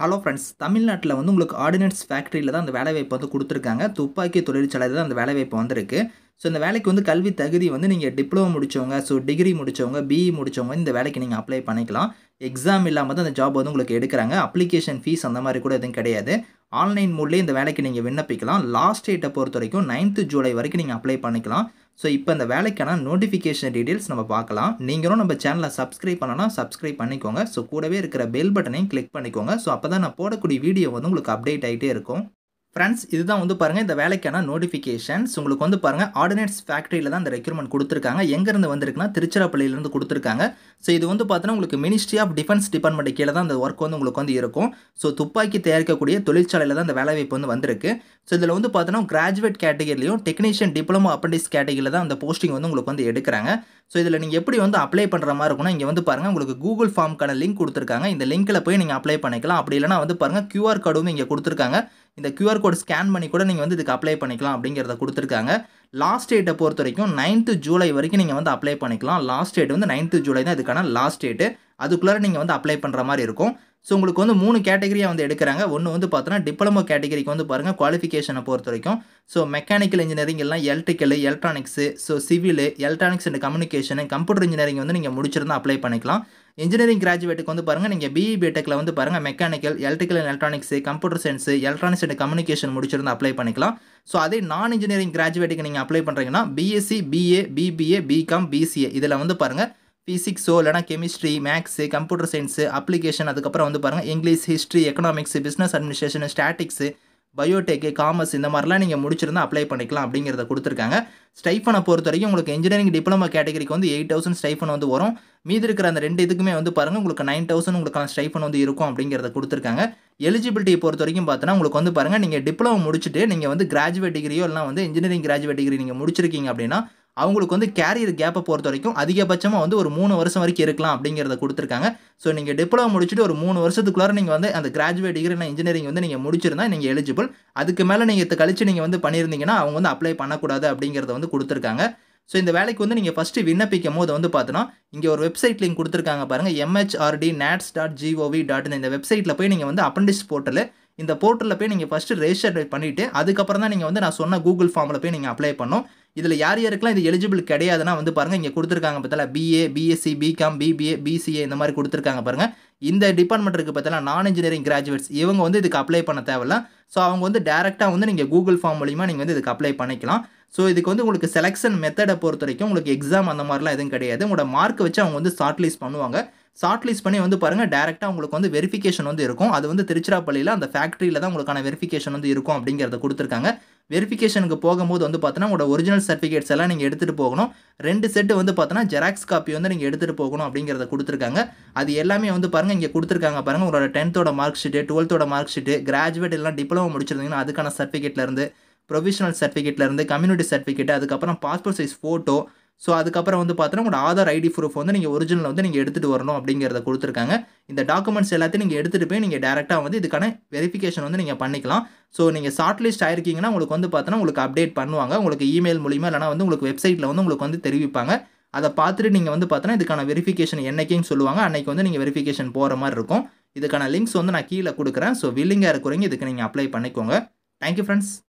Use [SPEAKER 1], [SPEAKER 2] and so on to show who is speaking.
[SPEAKER 1] hello friends தமிழ்நாட்டில் வந்து உங்களுக்கு ஆர்டினன்ஸ் ஃபேக்ட்ரியில் தான் அந்த வேலைவாய்ப்பு வந்து கொடுத்துருக்காங்க துப்பாக்கி தொழிற்சாலையில் தான் அந்த வேலைவாய்ப்பு வந்திருக்கு ஸோ இந்த வேலைக்கு வந்து கல்வி தகுதி வந்து நீங்கள் டிப்ளமோ முடித்தவங்க ஸோ டிகிரி முடித்தவங்க பிஇ e முடித்தவங்க இந்த வேலைக்கு நீங்கள் அப்ளை பண்ணிக்கலாம் எக்ஸாம் இல்லாமல் தான் அந்த ஜாப் வந்து உங்களுக்கு எடுக்கிறாங்க அப்ளிகேஷன் ஃபீஸ் அந்த மாதிரி கூட எதுவும் கிடையாது ஆன்லைன் மூட்லேயே இந்த வேலைக்கு நீங்கள் விண்ணப்பிக்கலாம் லாஸ்ட் டேட்டை பொறுத்த வரைக்கும் நைன்த்து ஜூலை வரைக்கும் நீங்கள் அப்ளை பண்ணிக்கலாம் ஸோ இப்போ இந்த வேலைக்கான நோட்டிஃபிகேஷன் டீட்டெயில்ஸ் நம்ம பார்க்கலாம் நீங்களும் நம்ம சேனலை சப்ஸ்கிரைப் பண்ணோன்னா சப்ஸ்கிரைப் பண்ணிக்கோங்க ஸோ கூடவே இருக்கிற பெல் பட்டனையும் கிளிக் பண்ணிக்கோங்க ஸோ அப்போ தான் நான் போடக்கூடிய வீடியோ வந்து உங்களுக்கு அப்டேட் ஆகிட்டே இருக்கும் ஃப்ரெண்ட்ஸ் இதுதான் வந்து பாருங்கள் இந்த வேலைக்கான நோட்டிஃபிகேஷன்ஸ் உங்களுக்கு வந்து பாருங்கள் ஆர்டினேட்ஸ் ஃபேக்ட்ரியில் தான் இந்த ரெக்யூர்மெண்ட் கொடுத்துருக்காங்க எங்கேருந்து வந்திருக்குன்னா திருச்சிராப்பள்ளியிலேருந்து கொடுத்துருக்காங்க ஸோ இது வந்து பார்த்தோன்னா உங்களுக்கு மினிஸ்ட்ரி ஆஃப் டிஃபென்ஸ் டிபார்ட்மெண்ட் கீழே தான் அந்த ஒர்க் வந்து உங்களுக்கு வந்து இருக்கும் ஸோ துப்பாக்கி தயாரிக்கக்கூடிய தொழிற்சாலையில் தான் இந்த வேலைவாய்ப்பு வந்து வந்திருக்கு ஸோ இதில் வந்து பார்த்தோன்னா கிராஜுவேட் கேட்டகிரிலையும் டெக்னீஷியன் டிப்ளமோ அப்பண்டிஸ் கேட்டகரியில் தான் அந்த போஸ்டிங் வந்து உங்களுக்கு வந்து எடுக்கிறாங்க ஸோ இதில் நீங்கள் எப்படி வந்து அப்ளை பண்ணுற மாதிரி இருக்கும்னா இங்கே வந்து பாருங்கள் உங்களுக்கு கூகுள் ஃபார்முக்கான லிங்க் கொடுத்துருக்காங்க இந்த லிங்க்கில் போய் நீங்கள் அப்ளை பண்ணிக்கலாம் அப்படி இல்லைனா வந்து பாருங்கள் கியூஆர் கோடும் இங்கே கொடுத்துருக்காங்க இந்த கியூஆர் கோட் ஸ்கேன் பண்ணி கூட நீங்கள் வந்து இதுக்கு அப்ளை பண்ணிக்கலாம் அப்படிங்கிறத கொடுத்துருக்காங்க லாஸ்ட் டேட்டை பொறுத்த வரைக்கும் நைன்த்து ஜூலை வரைக்கும் நீங்கள் வந்து அப்ளை பண்ணிக்கலாம் லாஸ்ட் டேட் வந்து நைன்த்து ஜூலை தான் இதுக்கான லாஸ்ட் டேட்டு அதுக்குள்ளே நீங்கள் வந்து அப்ளை பண்ணுற மாதிரி இருக்கும் ஸோ உங்களுக்கு வந்து மூணு கேட்டகரியாக வந்து எடுக்கிறாங்க ஒன்று வந்து பார்த்தோன்னா டிப்ளமோ கேட்டகரிக்கு வந்து பாருங்கள் குவாலிஃபிகேஷனை பொறுத்த வரைக்கும் ஸோ மெக்கானிக்கல் இன்ஜினியரிங் எல்லாம் electrical electronics so civil electronics and communication computer engineering வந்து நீங்கள் முடிச்சிருந்தா அப்ளை பண்ணிக்கலாம் இன்ஜினியரிங் கிராஜுவேட்டுக்கு வந்து பாருங்கள் நீங்கள் பிஇ பிடெக்கில் e வந்து பாருங்கள் mechanical electrical and electronics computer science electronics and communication முடிச்சிருந்தா அப்ளை பண்ணிக்கலாம் ஸோ அதே நான் இன்ஜினியரிங் கிராஜுவேட்டுக்கு நீங்கள் அப்ளை பண்ணுறீங்கன்னா BSc BA BBA BCom BCA இதில் வந்து பாருங்கள் ஃபிசிக்ஸோ இல்லைனா chemistry maths computer science application அதுக்கப்புறம் வந்து பாருங்கள் English history economics business administration statistics biotech commerce இந்த மாதிரிலாம் நீங்கள் முடிச்சிருந்தால் அப்ளை பண்ணிக்கலாம் அப்படிங்கிறத கொடுத்துருக்காங்க ஸ்டைஃபனை பொறுத்த வரைக்கும் உங்களுக்கு இன்ஜினியரிங் டிப்ளமா கேட்டகரிக்கு வந்து எயிட் தௌசண்ட் ஸ்டைஃபன் வந்து வரும் மீதி இருக்கிற அந்த ரெண்டு இதுக்குமே வந்து பாருங்கள் உங்களுக்கு நைன் தௌசண்ட் உங்களுக்கான ஸ்டைஃபன் வந்து இருக்கும் அப்படிங்கிறத கொடுத்துருக்காங்க எலிஜிபிலிட்டியை பொறுத்த வரைக்கும் பார்த்தோன்னா உங்களுக்கு வந்து பாருங்கள் நீங்கள் டிப்ளமோ முடிச்சுட்டு நீங்கள் வந்து கிராஜுவேட் டிகிரியோ இல்லை வந்து இன்ஜினியரிங் கிராஜுவேட் டிகிரி நீங்கள் முடிச்சிருக்கீங்க அப்படின்னா அவங்களுக்கு வந்து கேரியர் கேப்பை பொறுத்த வரைக்கும் அதிகபட்சமாக வந்து ஒரு மூணு வருஷம் வரைக்கும் இருக்கலாம் அப்படிங்கிறத கொடுத்துருக்காங்க ஸோ நீங்கள் டிப்ளமோ முடிச்சுட்டு ஒரு மூணு வருஷத்துக்குள்ளார நீங்கள் வந்து அந்த கிராஜுவேட் டிகிரி நான் இன்ஜினியரிங் வந்து நீங்கள் முடிச்சிருந்தால் நீங்கள் எலிஜிபிள் அதுக்கு மேலே நீங்கள் கழிச்சு நீங்கள் வந்து பண்ணியிருந்தீங்கன்னா அவங்க வந்து அப்ளை பண்ணக்கூடாது அப்படிங்கிறத வந்து கொடுத்துருக்காங்க ஸோ இந்த வேலைக்கு வந்து நீங்கள் ஃபஸ்ட்டு விண்ணப்பிக்கும் போது வந்து பார்த்தோன்னா இங்கே ஒரு வெப்சைட் லிங்க் கொடுத்துருக்காங்க பாருங்கள் MHRD NATS dot GOV dot இந்த வெப்சைட்டில் போய் நீங்கள் வந்து அப்ரண்டிஸ் போர்ட்டலு இந்த போர்ட்டலில் போய் நீங்கள் ஃபஸ்ட்டு ரெஜிஸ்டர் பண்ணிவிட்டு அதுக்கப்புறம் தான் நீங்கள் வந்து நான் சொன்ன கூகுள் ஃபார்மில் போய் நீங்கள் அப்ளை பண்ணோம் இதில் யார் யாருக்கெல்லாம் இது எலிஜிபிள் கிடையாதுன்னா வந்து பாருங்கள் இங்கே கொடுத்துருக்காங்க பார்த்தாலும் BA BSc BCom BBA BCA இந்த மாதிரி கொடுத்துருக்காங்க பாருங்கள் இந்த டிபார்ட்மெண்ட் இருக்குது பார்த்தலாம் நான் இன்ஜினியரிங் கிராஜுவேட்ஸ் இவங்க வந்து இதுக்கு அப்ளை பண்ண தேவையில்ல ஸோ அவங்க வந்து டேரெக்டாக வந்து நீங்கள் கூகுள் ஃபார்ம் மூலிமா நீங்கள் வந்து இதுக்கு அப்ளை பண்ணிக்கலாம் ஸோ இதுக்கு வந்து உங்களுக்கு செலெக்ஷன் மெத்தடை பொறுத்த வரைக்கும் உங்களுக்கு எக்ஸாம் அந்த மாதிரிலாம் எதுவும் கிடையாது உங்களோட மார்க் வச்சு அவங்க வந்து ஷார்ட் லிஸ்ட் பண்ணுவாங்க ஷார்ட் லிஸ்ட் பண்ணி வந்து பாருங்கள் டேரெக்டாக உங்களுக்கு வந்து வெரிஃபிகேஷன் வந்து இருக்கும் அது வந்து திருச்சிராப்பள்ளியில் அந்த ஃபேக்ட்ரியில் தான் உங்களுக்கான வெரிஃபிகேஷன் வந்து இருக்கும் அப்படிங்கிறத கொடுத்துருக்காங்க வெரிஃபிகேஷனுக்கு போகும்போது வந்து பார்த்தீங்கன்னா உங்களோட ஒரிஜினல் சர்டிஃபிகேட்ஸ் எல்லாம் நீங்கள் எடுத்துகிட்டு போகணும் ரெண்டு செட்டு வந்து பார்த்தோன்னா ஜெராக்ஸ் காப்பி வந்து நீங்கள் எடுத்துகிட்டு போகணும் அப்படிங்கிறத கொடுத்துருக்காங்க அது எல்லாமே வந்து பாருங்கள் இங்கே கொடுத்துருக்காங்க பாருங்கள் உங்களோட டென்த்தோட மார்க் ஷீட்டு டுவெல்த்தோட மார்க் ஷீட்டு கிராஜுவேட் எல்லாம் டிப்ளமோ முடிச்சிருந்தீங்கன்னா அதுக்கான சர்டிஃபிகேட்லேருந்து ப்ரொவிஷனல் சர்டிஃபிகேட்லேருந்து கம்யூனிட்டி சர்டிஃபிகேட் அதுக்கப்புறம் பாஸ்போர்ட் சைஸ் ஃபோட்டோ ஸோ அதுக்கப்புறம் வந்து பார்த்தோன்னா உங்களோட ஆதார் ஐடி ப்ரூஃப் வந்து நீங்கள் ஒரிஜினல் வந்து நீங்கள் எடுத்துகிட்டு வரணும் அப்படிங்கிறத கொடுத்துருக்காங்க இந்த டாக்குமெண்ட்ஸ் எல்லாத்தையும் நீங்கள் எடுத்துகிட்டு போய் நீங்கள் டேரெக்டாக வந்து இதுக்கான வெரிஃபிகேஷன் வந்து நீங்கள் பண்ணிக்கலாம் ஸோ நீங்கள் ஷார்ட் லிஸ்ட் ஆயிருக்கீங்கன்னா உங்களுக்கு வந்து பார்த்தோன்னா உங்களுக்கு அப்டேட் பண்ணுவாங்க உங்களுக்கு இமெயில் மூலிமா இல்லைனா வந்து உங்களுக்கு வெப்சைட்டில் வந்து உங்களுக்கு வந்து தெரிவிப்பாங்க அதை பார்த்துட்டு நீங்கள் வந்து பார்த்தோன்னா இதுக்கான வெரிஃபிகேஷன் என்றைக்குன்னு சொல்லுவாங்க அன்றைக்கி வந்து நீங்கள் வெரிஃபிகேஷன் போகிற மாதிரி இருக்கும் இதுக்கான லிங்க்ஸ் வந்து நான் கீழே கொடுக்குறேன் ஸோ வில்லிங்காக இருக்கிறவங்க இதுக்கு நீங்கள் அப்ளை பண்ணிக்கோங்க தேங்க்யூ ஃப்ரெண்ட்ஸ்